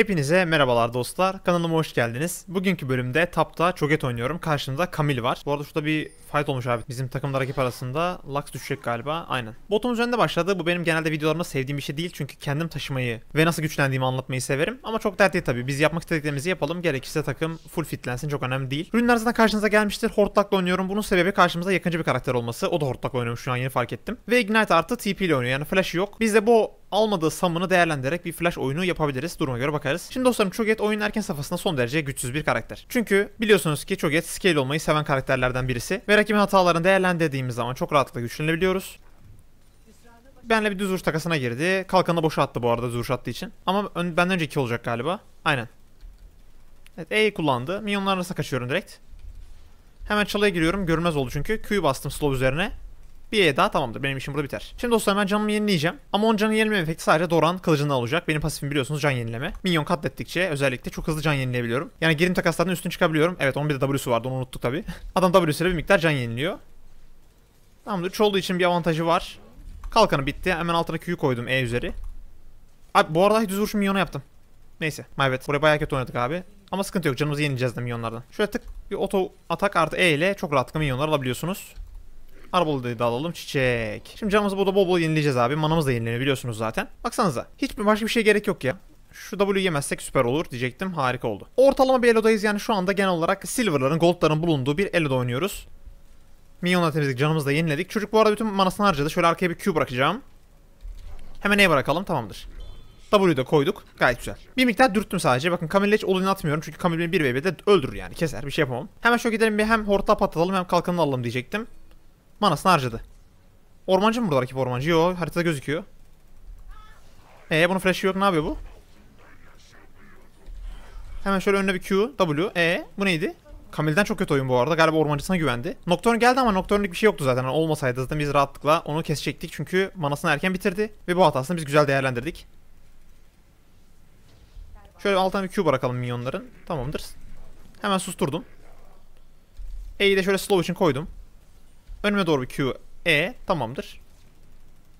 Hepinize merhabalar dostlar. Kanalıma hoş geldiniz. Bugünkü bölümde tapta çoket oynuyorum. Karşımda Kamil var. Bu arada şurada bir fight olmuş abi. Bizim takımda rakip arasında Lux düşecek galiba. Aynen. Botumuz önde başladı. Bu benim genelde videolarımda sevdiğim bir şey değil. Çünkü kendim taşımayı ve nasıl güçlendiğimi anlatmayı severim. Ama çok dert değil tabii. Biz yapmak istediklerimizi yapalım. Gerekirse takım full fitlensin. Çok önemli değil. Rünler zaten karşınıza gelmiştir. Hortlak'la oynuyorum. Bunun sebebi karşımıza yakıncı bir karakter olması. O da Hortlak oynuyormuş şu an yeni fark ettim. Ve Ignite artı TP ile oynuyor. Yani flash yok. Biz de bu almadığı summonu değerlendirerek bir flash oyunu yapabiliriz. Duruma göre bakarız. Şimdi dostlarım Cho'Gath oyunun erken safhasında son derece güçsüz bir karakter. Çünkü biliyorsunuz ki Cho'Gath scale olmayı seven karakterlerden birisi ve rakibin hatalarını değerlendirdiğimiz zaman çok rahatlıkla güçlenebiliyoruz. Benle bir düz vuruş takasına girdi. Kalkanı boşa attı bu arada düz attığı için. Ama ön, benden önceki olacak galiba. Aynen. Evet E kullandı. Minyonlar arasına kaçıyorum direkt. Hemen çalıya giriyorum. Görünmez oldu çünkü. Q'yu bastım slow üzerine. Bir E daha tamamdır. Benim işim burada biter. Şimdi dostlar ben canımı yenileyeceğim. Ama onun canı yenileme efekti sadece Doran kılıcından olacak. Benim pasifim biliyorsunuz can yenileme. Minyon katlettikçe özellikle çok hızlı can yenilebiliyorum. Yani gerilim takaslardan üstün çıkabiliyorum. Evet onun bir de W'su vardı onu unuttuk tabi. Adam W'suyla bir miktar can yeniliyor. Tamamdır. Çoğulu için bir avantajı var. Kalkanı bitti. Hemen altına Q'yu koydum E üzeri. Abi bu arada düz vuruşu milyona yaptım. Neyse. My bad. Buraya bayağı kötü oynadık abi. Ama sıkıntı yok. Canımızı yenileceğiz de milyonlardan. Şöyle tık bir oto atak artı E ile çok rahatlıkla milyonlar alabiliyorsunuz. Arbola'yı da alalım. Çiçek. Şimdi canımızı burada bol bol yenileceğiz abi. Manamız da yenileniyor biliyorsunuz zaten. Baksanıza. Hiçbir başka bir şey gerek yok ya. Şu W yemezsek süper olur diyecektim. Harika oldu. Ortalama bir elodayız yani şu anda genel olarak silverların, goldların bulunduğu bir eloda oynuyoruz. Minyonla temizlik canımızı da yeniledik. Çocuk bu arada bütün manasını harcadı. Şöyle arkaya bir Q bırakacağım. Hemen E'ye bırakalım tamamdır. W'yu da koyduk. Gayet güzel. Bir miktar dürttüm sadece. Bakın Camille hiç olin atmıyorum. Çünkü Camille beni 1 de öldürür yani. Keser. Bir şey yapamam. Hemen şöyle gidelim bir hem horta patlatalım hem kalkanını alalım diyecektim. Manasını harcadı. Ormancı mı burada rakip ormancı? Yo haritada gözüküyor. E bunun flash'ı yok ne yapıyor bu? Hemen şöyle önüne bir Q, W, E. Bu neydi? Kamil'den çok kötü oyun bu arada. Galiba ormancısına güvendi. Nocturne geldi ama Nocturne'lik bir şey yoktu zaten. Hani olmasaydı zaten biz rahatlıkla onu kesecektik. Çünkü manasını erken bitirdi. Ve bu hatasını biz güzel değerlendirdik. Şöyle altına bir Q bırakalım minyonların. Tamamdır. Hemen susturdum. E'yi de şöyle slow için koydum. Önüme doğru bir Q, E tamamdır.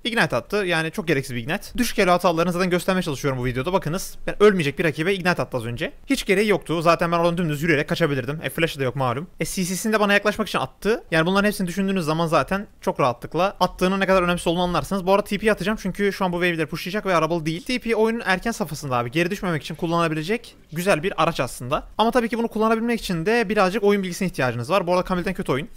Ignite attı. Yani çok gereksiz bir Ignite. Düşük elo hatalarını zaten göstermeye çalışıyorum bu videoda. Bakınız ben ölmeyecek bir rakibe Ignite attı az önce. Hiç gereği yoktu. Zaten ben oradan dümdüz yürüyerek kaçabilirdim. E flash'ı da yok malum. E CC'sini de bana yaklaşmak için attı. Yani bunların hepsini düşündüğünüz zaman zaten çok rahatlıkla attığının ne kadar önemsiz olduğunu anlarsınız. Bu arada TP atacağım çünkü şu an bu wave'leri pushlayacak ve arabalı değil. TP oyunun erken safhasında abi. Geri düşmemek için kullanabilecek güzel bir araç aslında. Ama tabii ki bunu kullanabilmek için de birazcık oyun bilgisine ihtiyacınız var. Bu arada Kamil'den kötü oyun.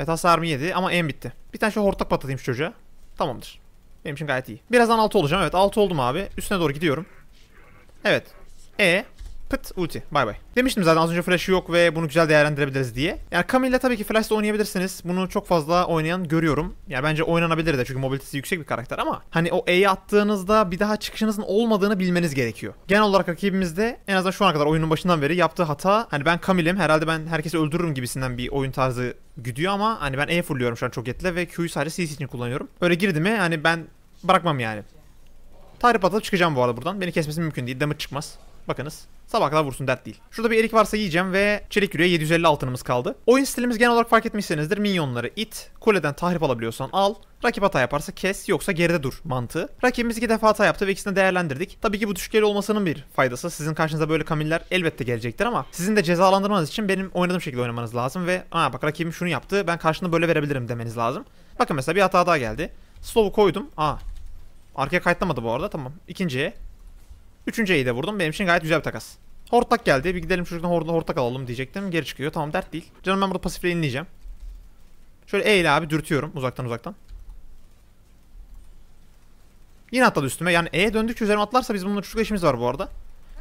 Evet hasarımı yedi ama en bitti. Bir tane şu hortlak patlatayım şu çocuğa. Tamamdır. Benim için gayet iyi. Birazdan 6 olacağım. Evet 6 oldum abi. Üstüne doğru gidiyorum. Evet. E Pıt ulti. Bay bay. Demiştim zaten az önce flash'ı yok ve bunu güzel değerlendirebiliriz diye. Yani Camille tabii ki flash'ta oynayabilirsiniz. Bunu çok fazla oynayan görüyorum. Ya yani bence oynanabilir de çünkü mobilitesi yüksek bir karakter ama hani o E'yi attığınızda bir daha çıkışınızın olmadığını bilmeniz gerekiyor. Genel olarak rakibimizde en azından şu ana kadar oyunun başından beri yaptığı hata hani ben Camille'im herhalde ben herkesi öldürürüm gibisinden bir oyun tarzı güdüyor ama hani ben E fulluyorum şu an çok yetle ve Q'yu sadece CC için kullanıyorum. Öyle girdi mi hani ben bırakmam yani. Tarif atıp çıkacağım bu arada buradan. Beni kesmesi mümkün değil. Damage çıkmaz. Bakınız. Sabah kadar vursun dert değil. Şurada bir erik varsa yiyeceğim ve çelik yüreğe 750 altınımız kaldı. Oyun stilimiz genel olarak fark etmişsinizdir. Minyonları it, kuleden tahrip alabiliyorsan al, Rakip hata yaparsa kes yoksa geride dur mantığı. Rakibimiz iki defa hata yaptı ve ikisini değerlendirdik. Tabii ki bu düşkeli olmasının bir faydası. Sizin karşınıza böyle kamiller elbette gelecektir ama sizin de cezalandırmanız için benim oynadığım şekilde oynamanız lazım ve aa bak rakibim şunu yaptı ben karşını böyle verebilirim demeniz lazım. Bakın mesela bir hata daha geldi. Slow'u koydum. Aa. Arkaya kayıtlamadı bu arada tamam. İkinciye Üçüncü E'yi de vurdum. Benim için gayet güzel bir takas. Hortak geldi. Bir gidelim çocuktan hort hortlak alalım diyecektim. Geri çıkıyor. Tamam dert değil. Canım ben burada pasifle inleyeceğim. Şöyle E ile abi dürtüyorum uzaktan uzaktan. Yine atladı üstüme. Yani E döndükçe üzerime atlarsa biz bununla çocuk işimiz var bu arada.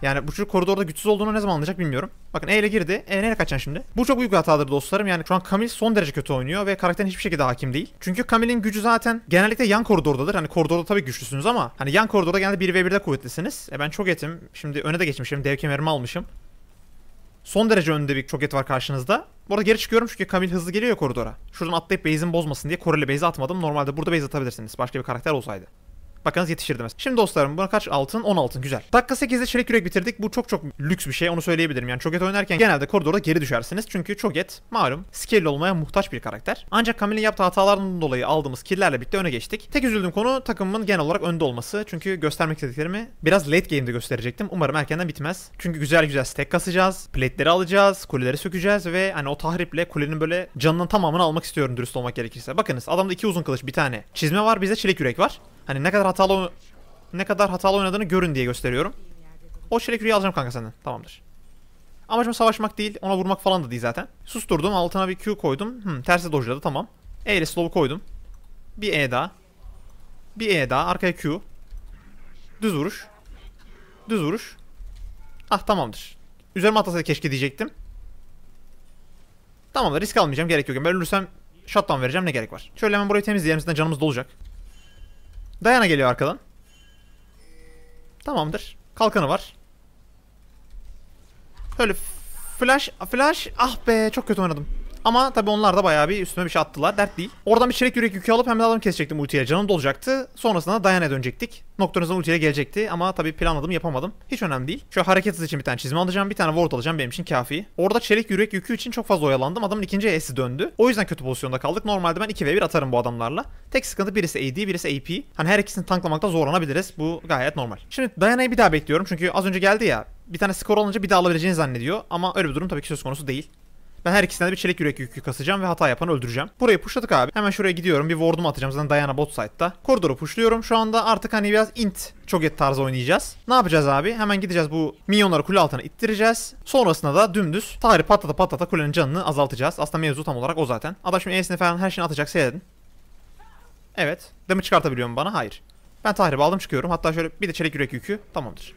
Yani bu çocuk koridorda güçsüz olduğunu ne zaman anlayacak bilmiyorum. Bakın E ile girdi. E nereye kaçacaksın şimdi? Bu çok büyük bir hatadır dostlarım. Yani şu an Kamil son derece kötü oynuyor ve karakterin hiçbir şekilde hakim değil. Çünkü Kamil'in gücü zaten genellikle yan koridordadır. Hani koridorda tabii güçlüsünüz ama hani yan koridorda genelde 1 ve 1de kuvvetlisiniz. E ben çok etim. Şimdi öne de geçmişim. Dev kemerimi almışım. Son derece önde bir çoket var karşınızda. Bu arada geri çıkıyorum çünkü Kamil hızlı geliyor koridora. Şuradan atlayıp base'in bozmasın diye Koreli base'i atmadım. Normalde burada base atabilirsiniz. Başka bir karakter olsaydı bakınız yetişirdi mesela. Şimdi dostlarım buna kaç altın? 10 altın. Güzel. Dakika 8'de çelik yürek bitirdik. Bu çok çok lüks bir şey. Onu söyleyebilirim. Yani Choget oynarken genelde koridorda geri düşersiniz. Çünkü Choget malum skill olmaya muhtaç bir karakter. Ancak Camille'in yaptığı hatalardan dolayı aldığımız killerle birlikte öne geçtik. Tek üzüldüğüm konu takımımın genel olarak önde olması. Çünkü göstermek istediklerimi biraz late game'de gösterecektim. Umarım erkenden bitmez. Çünkü güzel güzel stack kasacağız. Plate'leri alacağız. Kuleleri sökeceğiz ve hani o tahriple kulenin böyle canının tamamını almak istiyorum dürüst olmak gerekirse. Bakınız adamda iki uzun kılıç bir tane. Çizme var bizde çilek yürek var. Hani ne kadar hatalı ne kadar hatalı oynadığını görün diye gösteriyorum. O çilekürüyü alacağım kanka senden. Tamamdır. Amacım savaşmak değil, ona vurmak falan da değil zaten. Susturdum, altına bir Q koydum. Hmm, tersi dojladı, tamam. E ile slow koydum. Bir E daha. Bir E daha, arkaya Q. Düz vuruş. Düz vuruş. Ah tamamdır. Üzerime atlasaydı keşke diyecektim. Tamamdır, risk almayacağım, gerek yok. Ben ölürsem shutdown vereceğim, ne gerek var. Şöyle hemen burayı temizleyelim, zaten canımız dolacak. Dayana geliyor arkadan. Tamamdır. Kalkanı var. Öyle flash flash ah be çok kötü oynadım. Ama tabii onlar da bayağı bir üstüme bir şey attılar. Dert değil. Oradan bir çelik yürek yükü alıp hemen adam kesecektim ultiyle. Canım dolacaktı. Sonrasında Dayana'ya dönecektik. Nocturne'ın ultiyle gelecekti ama tabii planladım yapamadım. Hiç önemli değil. Şu hareket hızı için bir tane çizme alacağım. Bir tane ward alacağım benim için kafi. Orada çelik yürek yükü için çok fazla oyalandım. Adamın ikinci E'si döndü. O yüzden kötü pozisyonda kaldık. Normalde ben 2 ve 1 atarım bu adamlarla. Tek sıkıntı birisi AD birisi AP. Hani her ikisini tanklamakta zorlanabiliriz. Bu gayet normal. Şimdi Dayana'yı bir daha bekliyorum. Çünkü az önce geldi ya bir tane skor alınca bir daha alabileceğini zannediyor. Ama öyle bir durum tabii ki söz konusu değil. Ben her ikisine de bir çelik yürek yükü kasacağım ve hata yapanı öldüreceğim. Burayı pushladık abi. Hemen şuraya gidiyorum. Bir wardumu atacağım. Zaten Diana bot site'da. Koridoru pushluyorum. Şu anda artık hani biraz int çok et tarzı oynayacağız. Ne yapacağız abi? Hemen gideceğiz bu minyonları kule altına ittireceğiz. Sonrasında da dümdüz tarih patlata patlata kulenin canını azaltacağız. Aslında mevzu tam olarak o zaten. Adam şimdi E'sini falan her şeyini atacak seyredin. Evet. Damage çıkartabiliyor mu bana? Hayır. Ben tahrip aldım çıkıyorum. Hatta şöyle bir de çelik yürek yükü. Tamamdır.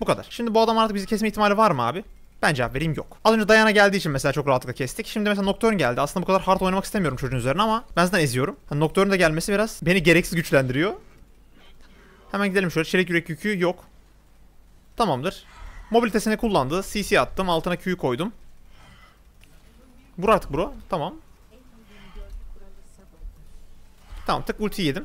Bu kadar. Şimdi bu adam artık bizi kesme ihtimali var mı abi? Ben cevap vereyim yok. Az önce Dayana geldiği için mesela çok rahatlıkla kestik. Şimdi mesela Nocturne geldi. Aslında bu kadar hard oynamak istemiyorum çocuğun üzerine ama ben zaten eziyorum. Hani Nocturne'un da gelmesi biraz beni gereksiz güçlendiriyor. Hemen gidelim şöyle. Çelik yürek yükü yok. Tamamdır. Mobilitesini kullandı. CC attım. Altına Q'yu koydum. Vur artık bro. Tamam. Tamam tık ulti yedim.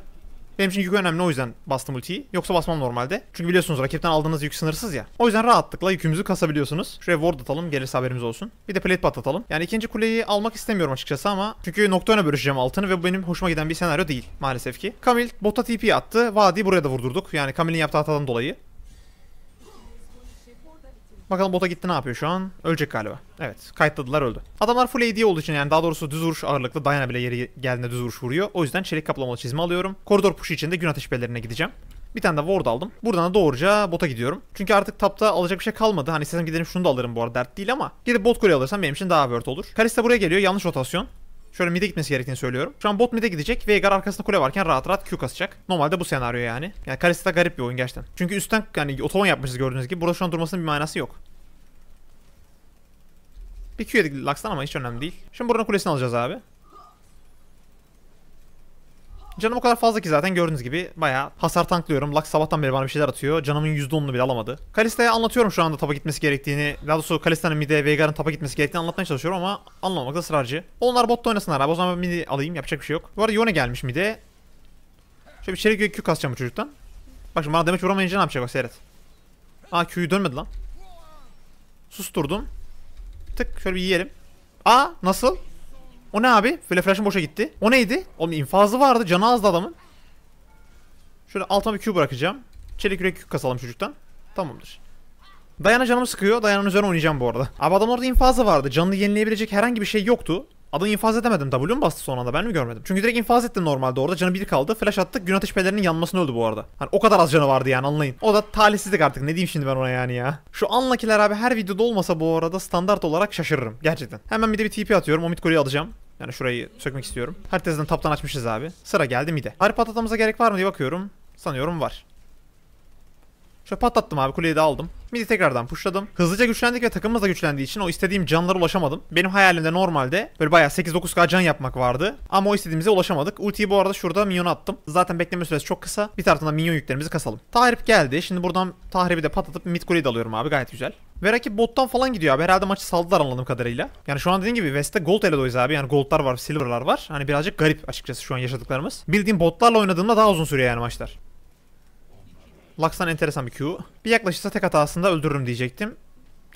Benim için yük önemli o yüzden bastım ultiyi. Yoksa basmam normalde. Çünkü biliyorsunuz rakipten aldığınız yük sınırsız ya. O yüzden rahatlıkla yükümüzü kasabiliyorsunuz. Şuraya ward atalım gelirse haberimiz olsun. Bir de plate patlatalım. Yani ikinci kuleyi almak istemiyorum açıkçası ama çünkü noktayla bölüşeceğim altını ve bu benim hoşuma giden bir senaryo değil maalesef ki. Kamil bota TP attı. Vadi buraya da vurdurduk. Yani Kamil'in yaptığı hatadan dolayı. Bakalım bota gitti ne yapıyor şu an? Ölecek galiba. Evet. Kayıtladılar öldü. Adamlar full AD olduğu için yani daha doğrusu düz vuruş ağırlıklı. Diana bile yeri geldiğinde düz vuruş vuruyor. O yüzden çelik kaplamalı çizme alıyorum. Koridor push'u için de gün ateş bellerine gideceğim. Bir tane de ward aldım. Buradan da doğruca bota gidiyorum. Çünkü artık tapta alacak bir şey kalmadı. Hani istesem giderim şunu da alırım bu arada dert değil ama. Gidip bot kule alırsam benim için daha worth olur. Kalista buraya geliyor. Yanlış rotasyon. Şöyle mid'e gitmesi gerektiğini söylüyorum. Şu an bot mid'e gidecek. Veigar arkasında kule varken rahat rahat Q kasacak. Normalde bu senaryo yani. Yani Kalista garip bir oyun gerçekten. Çünkü üstten yani otoban yapmışız gördüğünüz gibi. Burada şu an durmasının bir manası yok. Bir Q yedik Lux'tan ama hiç önemli değil. Şimdi buranın kulesini alacağız abi. Canım o kadar fazla ki zaten gördüğünüz gibi bayağı hasar tanklıyorum. Lux sabahtan beri bana bir şeyler atıyor. Canımın %10'unu bile alamadı. Kalista'ya anlatıyorum şu anda tapa gitmesi gerektiğini. Daha doğrusu Kalista'nın mid'e Veigar'ın tapa gitmesi gerektiğini anlatmaya çalışıyorum ama anlamamakta ısrarcı. Onlar botta oynasınlar abi. O zaman ben mid'i alayım. Yapacak bir şey yok. Bu arada Yone gelmiş mid'e. Şöyle bir içeri Q kasacağım bu çocuktan. Bak şimdi bana demek vuramayınca ne yapacak bak seyret. Aa Q'yu dönmedi lan. Susturdum. Tık şöyle bir yiyelim. Aa nasıl? O ne abi? Flash flash'ım boşa gitti. O neydi? Oğlum infazı vardı. Canı azdı adamın. Şöyle altına bir Q bırakacağım. Çelik yürek Q kasalım çocuktan. Tamamdır. Dayana canımı sıkıyor. Dayana'nın üzerine oynayacağım bu arada. Abi adamın orada infazı vardı. Canını yenileyebilecek herhangi bir şey yoktu. Adam infaz edemedim. W mu bastı son anda ben mi görmedim? Çünkü direkt infaz etti normalde orada. Canı bir kaldı. Flash attık. Gün ateş pelerinin yanmasını öldü bu arada. Hani o kadar az canı vardı yani anlayın. O da talihsizlik artık. Ne diyeyim şimdi ben ona yani ya. Şu anlakiler abi her videoda olmasa bu arada standart olarak şaşırırım. Gerçekten. Hemen bir de bir TP atıyorum. Omid Kore'yi alacağım. Yani şurayı sökmek istiyorum. Haritasını taptan açmışız abi. Sıra geldi mide. Harip atlatmamıza gerek var mı diye bakıyorum. Sanıyorum var. Şöyle patlattım abi kuleyi de aldım. Midi tekrardan pushladım. Hızlıca güçlendik ve takımımız da güçlendiği için o istediğim canlara ulaşamadım. Benim hayalimde normalde böyle bayağı 8-9k can yapmak vardı. Ama o istediğimize ulaşamadık. Ultiyi bu arada şurada minyona attım. Zaten bekleme süresi çok kısa. Bir taraftan da minyon yüklerimizi kasalım. Tahrip geldi. Şimdi buradan tahribi de patlatıp mid kuleyi de alıyorum abi gayet güzel. Ve rakip bottan falan gidiyor abi. Herhalde maçı saldılar anladığım kadarıyla. Yani şu an dediğim gibi West'te gold eledoyuz abi. Yani goldlar var, silverlar var. Hani birazcık garip açıkçası şu an yaşadıklarımız. Bildiğim botlarla oynadığımda daha uzun sürüyor yani maçlar. Laksan enteresan bir Q. Bir yaklaşırsa tek hatasında öldürürüm diyecektim.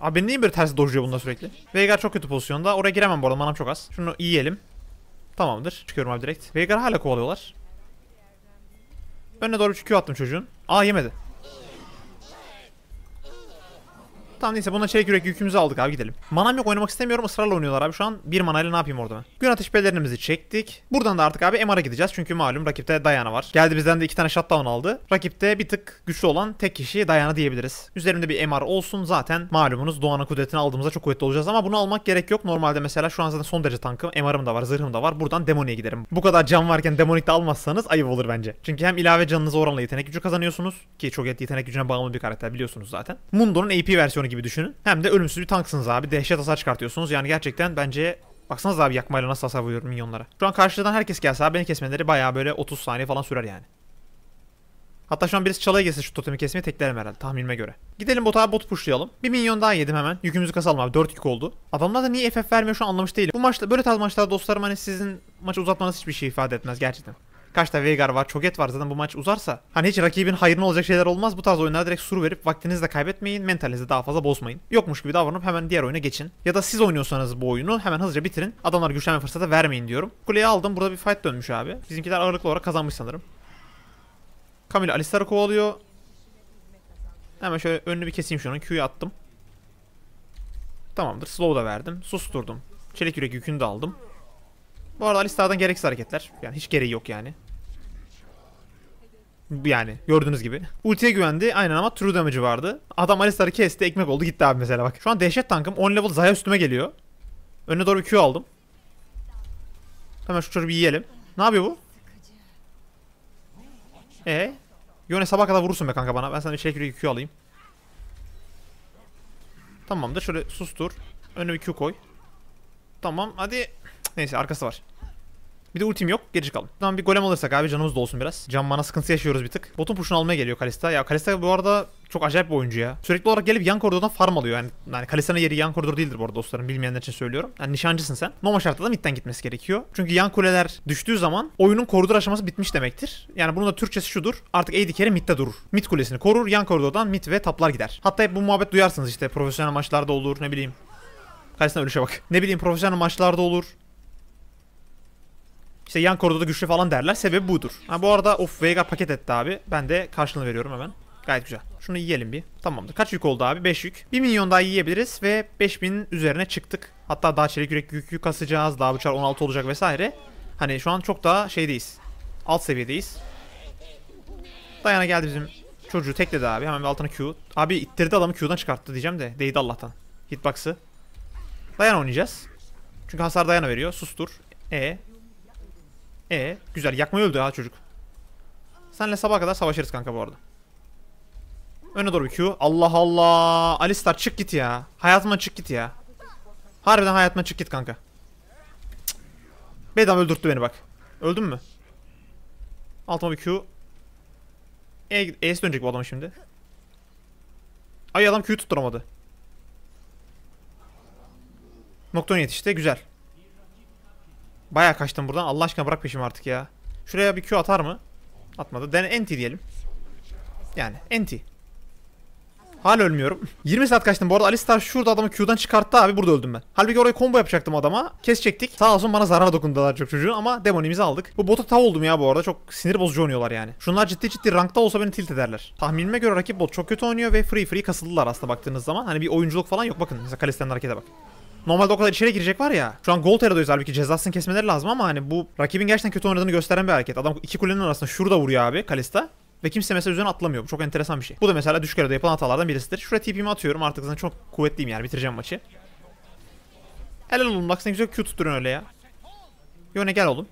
Abi beni niye böyle ters dojuyor bunda sürekli? Veigar çok kötü pozisyonda. Oraya giremem bu arada. Manam çok az. Şunu yiyelim. Tamamdır. Çıkıyorum abi direkt. Veigar hala kovalıyorlar. Önüne doğru bir Q attım çocuğun. Aa yemedi. Tamam neyse buna çelik yürek yükümüzü aldık abi gidelim. Manam yok oynamak istemiyorum ısrarla oynuyorlar abi şu an. Bir manayla ne yapayım orada ben? Gün ateş pelerinimizi çektik. Buradan da artık abi MR'a gideceğiz. Çünkü malum rakipte Dayana var. Geldi bizden de iki tane shutdown aldı. Rakipte bir tık güçlü olan tek kişi Dayana diyebiliriz. Üzerimde bir MR olsun zaten malumunuz Doğan'ın kudretini aldığımızda çok kuvvetli olacağız. Ama bunu almak gerek yok. Normalde mesela şu an zaten son derece tankım. MR'ım da var zırhım da var. Buradan demoniye giderim. Bu kadar can varken demonik de almazsanız ayıp olur bence. Çünkü hem ilave canınıza oranla yetenek gücü kazanıyorsunuz. Ki çok yetenek gücüne bağımlı bir karakter biliyorsunuz zaten. Mundo'nun AP versiyonu gibi düşünün. Hem de ölümsüz bir tanksınız abi. Dehşet hasar çıkartıyorsunuz. Yani gerçekten bence Baksanız abi yakmayla nasıl hasar vuruyorum minyonlara. Şu an karşıdan herkes gelse abi beni kesmeleri baya böyle 30 saniye falan sürer yani. Hatta şu an birisi çalaya gelse şu totemi kesmeye teklerim herhalde tahminime göre. Gidelim bota abi bot pushlayalım. Bir minyon daha yedim hemen. Yükümüzü kasalım abi 4 yük oldu. Adamlar da niye FF vermiyor şu an anlamış değilim. Bu maçta böyle tarz maçlarda dostlarım hani sizin maçı uzatmanız hiçbir şey ifade etmez gerçekten. Kaç tane Veigar var, Çoget var zaten bu maç uzarsa. Hani hiç rakibin hayrına olacak şeyler olmaz. Bu tarz oyunlara direkt sur verip vaktinizi de kaybetmeyin. Mentalinizi daha fazla bozmayın. Yokmuş gibi davranıp hemen diğer oyuna geçin. Ya da siz oynuyorsanız bu oyunu hemen hızlıca bitirin. Adamlar güçlenme fırsatı vermeyin diyorum. Kuleyi aldım. Burada bir fight dönmüş abi. Bizimkiler ağırlıklı olarak kazanmış sanırım. Camille Alistar'ı kovalıyor. Hemen şöyle önünü bir keseyim şunun. Q'yu attım. Tamamdır. Slow da verdim. Susturdum. Çelik yürek yükünü de aldım. Bu arada Alistar'dan gereksiz hareketler. Yani hiç gereği yok yani. Yani gördüğünüz gibi. Ultiye güvendi aynen ama true damage'ı vardı. Adam Alistar'ı kesti ekmek oldu gitti abi mesela bak. Şu an dehşet tankım 10 level Zaya üstüme geliyor. Önüne doğru bir Q aldım. Hemen şu çocuğu yiyelim. Ne yapıyor bu? E ee, Yone sabah kadar vurursun be kanka bana. Ben sana bir şeyle Q alayım. Tamamdır şöyle sustur. Önüne bir Q koy. Tamam hadi. Neyse arkası var. Bir de ultim yok. Geri çıkalım. Tamam bir golem alırsak abi canımız da biraz. Can bana sıkıntı yaşıyoruz bir tık. Botun push'unu almaya geliyor Kalista. Ya Kalista bu arada çok acayip bir oyuncu ya. Sürekli olarak gelip yan koridordan farm alıyor. Yani, yani Kalista'nın yeri yan koridor değildir bu arada dostlarım. Bilmeyenler için söylüyorum. Yani nişancısın sen. Normal şartta da midden gitmesi gerekiyor. Çünkü yan kuleler düştüğü zaman oyunun koridor aşaması bitmiş demektir. Yani bunun da Türkçesi şudur. Artık AD carry midde durur. Mid kulesini korur. Yan koridordan mid ve taplar gider. Hatta hep bu muhabbet duyarsınız işte. Profesyonel maçlarda olur ne bileyim. Kalista ölüşe bak. Ne bileyim profesyonel maçlarda olur. İşte yan koridorda güçlü falan derler. Sebebi budur. Ha, bu arada of Vega paket etti abi. Ben de karşılığını veriyorum hemen. Gayet güzel. Şunu yiyelim bir. Tamamdır. Kaç yük oldu abi? 5 yük. 1 milyon daha yiyebiliriz ve 5000'in üzerine çıktık. Hatta daha çelik yürek yük yük kasacağız. Daha bıçak 16 olacak vesaire. Hani şu an çok daha şeydeyiz. Alt seviyedeyiz. Dayana geldi bizim çocuğu tekledi abi. Hemen altına Q. Abi ittirdi adamı Q'dan çıkarttı diyeceğim de. Değdi Allah'tan. Hitbox'ı. Dayana oynayacağız. Çünkü hasar dayana veriyor. Sustur. E e güzel yakmayı öldü ha çocuk. Senle sabah kadar savaşırız kanka bu arada. Öne doğru bir Q. Allah Allah. Alistar çık git ya. Hayatıma çık git ya. Harbiden hayatıma çık git kanka. Cık. Bedam öldürttü beni bak. Öldün mü? Altıma bir Q. E, E'si dönecek bu adamı şimdi. Ay adam Q'yu tutturamadı. Nokton yetişti. Güzel. Bayağı kaçtım buradan. Allah aşkına bırak peşimi artık ya. Şuraya bir Q atar mı? Atmadı. Den enti diyelim. Yani enti. Hala ölmüyorum. 20 saat kaçtım. Bu arada Alistar şurada adamı Q'dan çıkarttı abi. Burada öldüm ben. Halbuki oraya combo yapacaktım adama. Kesecektik. Sağ olsun bana zarara dokundular çok çocuğun ama demonimizi aldık. Bu bota tav oldum ya bu arada. Çok sinir bozucu oynuyorlar yani. Şunlar ciddi ciddi rankta olsa beni tilt ederler. Tahminime göre rakip bot çok kötü oynuyor ve free free kasıldılar aslında baktığınız zaman. Hani bir oyunculuk falan yok. Bakın mesela Kalistan'ın harekete bak. Normalde o kadar içeri girecek var ya. Şu an gol teradayız halbuki cezasını kesmeleri lazım ama hani bu rakibin gerçekten kötü oynadığını gösteren bir hareket. Adam iki kulenin arasında şurada vuruyor abi Kalista. Ve kimse mesela üzerine atlamıyor. Bu çok enteresan bir şey. Bu da mesela düşük arada yapılan hatalardan birisidir. Şuraya TP'mi atıyorum. Artık zaten çok kuvvetliyim yani. Bitireceğim maçı. Helal oğlum bak sen güzel Q tutturun öyle ya. Yone gel oğlum.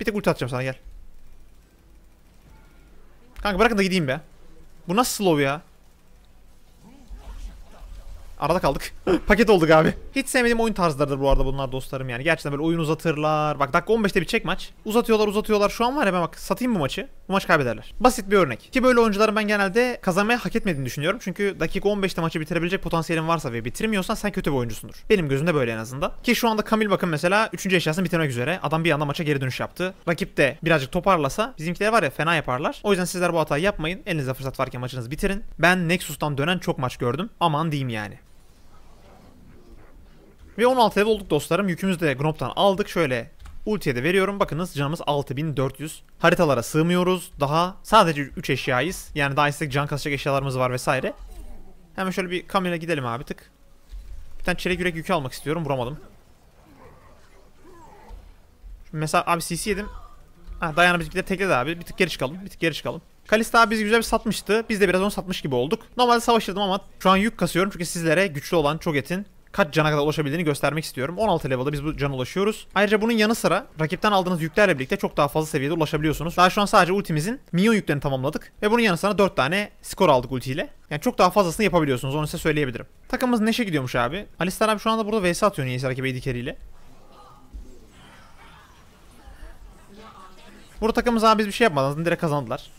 Bir tek ulti atacağım sana gel. Kanka bırakın da gideyim be. Bu nasıl slow ya? Arada kaldık. Paket olduk abi. Hiç sevmediğim oyun tarzlarıdır bu arada bunlar dostlarım yani. Gerçekten böyle oyun uzatırlar. Bak dakika 15'te bir çek maç. Uzatıyorlar uzatıyorlar. Şu an var ya ben bak satayım bu maçı. Bu maç kaybederler. Basit bir örnek. Ki böyle oyuncuların ben genelde kazanmaya hak etmediğini düşünüyorum. Çünkü dakika 15'te maçı bitirebilecek potansiyelin varsa ve bitirmiyorsan sen kötü bir oyuncusundur. Benim gözümde böyle en azından. Ki şu anda Kamil bakın mesela 3. eşyasını bitirmek üzere. Adam bir anda maça geri dönüş yaptı. Rakip de birazcık toparlasa bizimkiler var ya fena yaparlar. O yüzden sizler bu hatayı yapmayın. Elinizde fırsat varken maçınızı bitirin. Ben Nexus'tan dönen çok maç gördüm. Aman diyeyim yani. Ve 16 ev olduk dostlarım. Yükümüzü de Gnop'tan aldık. Şöyle ultiye de veriyorum. Bakınız canımız 6400. Haritalara sığmıyoruz. Daha sadece 3 eşyayız. Yani daha istek can kasacak eşyalarımız var vesaire. Hemen şöyle bir kamyona gidelim abi tık. Bir tane çelik yürek yükü almak istiyorum. Vuramadım. mesela abi CC yedim. Ha, Dayana bizimkiler tekledi abi. Bir tık geri çıkalım. Bir tık geri çıkalım. Kalista abi bizi güzel bir satmıştı. Biz de biraz onu satmış gibi olduk. Normalde savaşırdım ama şu an yük kasıyorum çünkü sizlere güçlü olan çok etin kaç cana kadar ulaşabildiğini göstermek istiyorum. 16 level'da biz bu cana ulaşıyoruz. Ayrıca bunun yanı sıra rakipten aldığınız yüklerle birlikte çok daha fazla seviyede ulaşabiliyorsunuz. Daha şu an sadece ultimizin minyon yüklerini tamamladık ve bunun yanı sıra 4 tane skor aldık ultiyle. Yani çok daha fazlasını yapabiliyorsunuz onu size söyleyebilirim. Takımımız Neşe gidiyormuş abi. Alistar abi şu anda burada vs atıyor niyeyse rakibi edikeriyle. Burada takımımız abi biz bir şey yapmadan direkt kazandılar.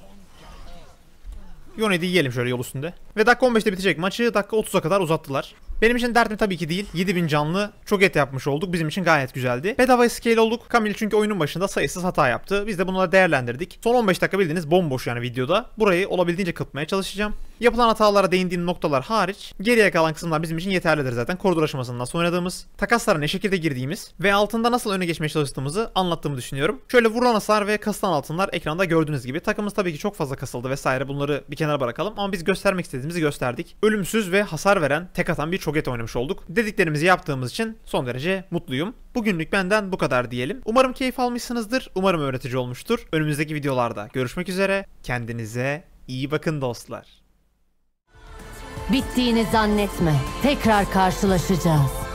Yoned'i yiyelim şöyle yol üstünde. Ve dakika 15'te bitecek maçı dakika 30'a kadar uzattılar. Benim için derdim tabii ki değil. 7000 canlı çok et yapmış olduk. Bizim için gayet güzeldi. Bedava scale olduk. Kamil çünkü oyunun başında sayısız hata yaptı. Biz de bunları değerlendirdik. Son 15 dakika bildiğiniz bomboş yani videoda. Burayı olabildiğince kıtmaya çalışacağım. Yapılan hatalara değindiğim noktalar hariç geriye kalan kısımlar bizim için yeterlidir zaten. Koridor aşamasında nasıl oynadığımız, takaslara ne şekilde girdiğimiz ve altında nasıl öne geçmeye çalıştığımızı anlattığımı düşünüyorum. Şöyle vurulan hasar ve kasılan altınlar ekranda gördüğünüz gibi. Takımımız tabii ki çok fazla kasıldı vesaire bunları bir kenara bırakalım ama biz göstermek istediğimizi gösterdik. Ölümsüz ve hasar veren, tek atan bir şoket oynamış olduk. Dediklerimizi yaptığımız için son derece mutluyum. Bugünlük benden bu kadar diyelim. Umarım keyif almışsınızdır. Umarım öğretici olmuştur. Önümüzdeki videolarda görüşmek üzere. Kendinize iyi bakın dostlar. Bittiğini zannetme. Tekrar karşılaşacağız.